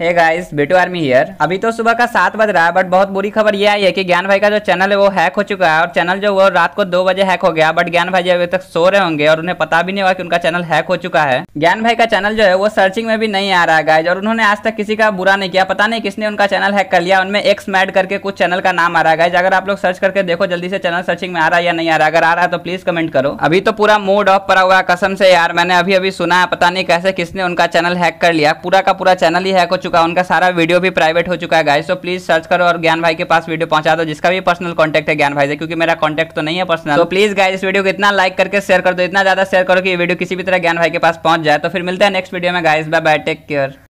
हे guys बेटू army here अभी तो सुबह का सात बज रहा है बट बहुत बुरी खबर ये आई है कि ज्ञान भाई का जो चैनल है वो हैक हो चुका है और चैनल जो वो रात को दो बजे हैक हो गया बट ज्ञान भाई अभी तक सो रहे होंगे और उन्हें पता भी नहीं हुआ कि उनका चैनल हैक हो चुका है ज्ञान भाई का चैनल जो है वो सर्चिंग में भी नहीं आ रहा है गाइज और उन्होंने आज तक किसी का बुरा नहीं किया पता नहीं किसने उनका चैनल हैक कर लिया उनमें एक्स मैड करके कुछ चैनल का नाम आ रहा है गाइज अगर आप लोग सर्च करके देखो जल्दी से चैनल सर्चिंग में आ रहा है या नहीं आ रहा अगर आ रहा है तो प्लीज कमेंट करो अभी तो पूरा मूड ऑफ पड़ा हुआ कसम से यार मैंने अभी अभी सुना है पता नहीं कैसे किसने उनका चैनल हैक कर लिया पूरा का पूरा चैनल ही हैक हो चुका है उनका सारा वीडियो भी प्राइवेट हो चुका है गाइस तो प्लीज सर्च करो और ज्ञान भाई के पास वीडियो पहुंचा दो जिसका भी पर्सनल कॉन्टेक्ट है ज्ञान भाई से क्योंकि मेरा कॉन्टेक्ट तो नहीं है पर्सनल तो प्लीज गाइस इस वीडियो को इतना लाइक करके शेयर कर दो इतना ज्यादा शेयर करो कि वीडियो किसी भी तरह ज्ञान भाई के पास पहुंच जाए तो फिर मिलता है नेक्स्ट वीडियो में guys bye bye take care